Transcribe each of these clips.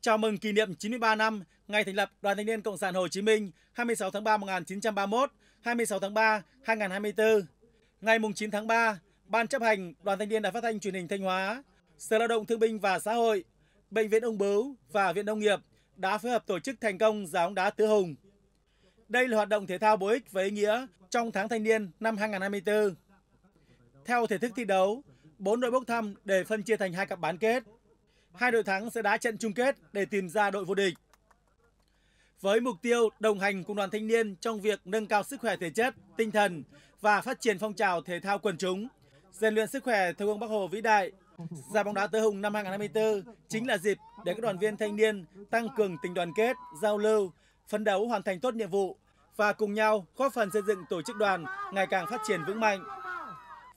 Chào mừng kỷ niệm 93 năm ngày thành lập Đoàn Thanh niên Cộng sản Hồ Chí Minh 26 tháng 3 1931, 26 tháng 3 2024. Ngày 9 tháng 3, Ban chấp hành Đoàn Thanh niên Đài Phát thanh Truyền hình Thanh Hóa, Sở Lao động Thương binh và Xã hội, Bệnh viện Ung bướu và Viện Nông nghiệp đã phối hợp tổ chức thành công giải bóng đá tứ hùng. Đây là hoạt động thể thao bổ ích và ý nghĩa trong tháng thanh niên năm 2024. Theo thể thức thi đấu, bốn đội bốc thăm để phân chia thành hai cặp bán kết hai đội thắng sẽ đá trận chung kết để tìm ra đội vô địch. Với mục tiêu đồng hành cùng đoàn thanh niên trong việc nâng cao sức khỏe thể chất, tinh thần và phát triển phong trào thể thao quần chúng, rèn luyện sức khỏe theo gương Bắc Hồ vĩ đại, giải bóng đá tứ hùng năm 2024 chính là dịp để các đoàn viên thanh niên tăng cường tình đoàn kết, giao lưu, phấn đấu hoàn thành tốt nhiệm vụ và cùng nhau góp phần xây dựng tổ chức đoàn ngày càng phát triển vững mạnh.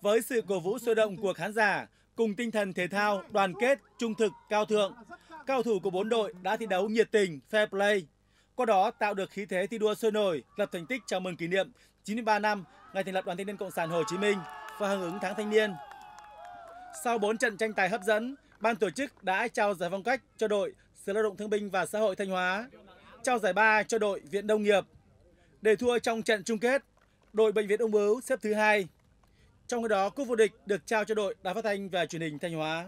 Với sự cổ vũ sôi động của khán giả, Cùng tinh thần thể thao, đoàn kết, trung thực, cao thượng, cao thủ của bốn đội đã thi đấu nhiệt tình, fair play. Qua đó tạo được khí thế thi đua sôi nổi, lập thành tích chào mừng kỷ niệm 93 năm ngày thành lập Đoàn Thanh niên Cộng sản Hồ Chí Minh và hưởng ứng tháng thanh niên. Sau 4 trận tranh tài hấp dẫn, ban tổ chức đã trao giải phong cách cho đội Sở Lao động Thương binh và Xã hội Thanh Hóa, trao giải ba cho đội Viện Đông nghiệp. Để thua trong trận chung kết, đội Bệnh viện Ung bướu xếp thứ hai trong khi đó, cúp vô địch được trao cho đội Đài Phát thanh và Truyền hình Thanh Hóa.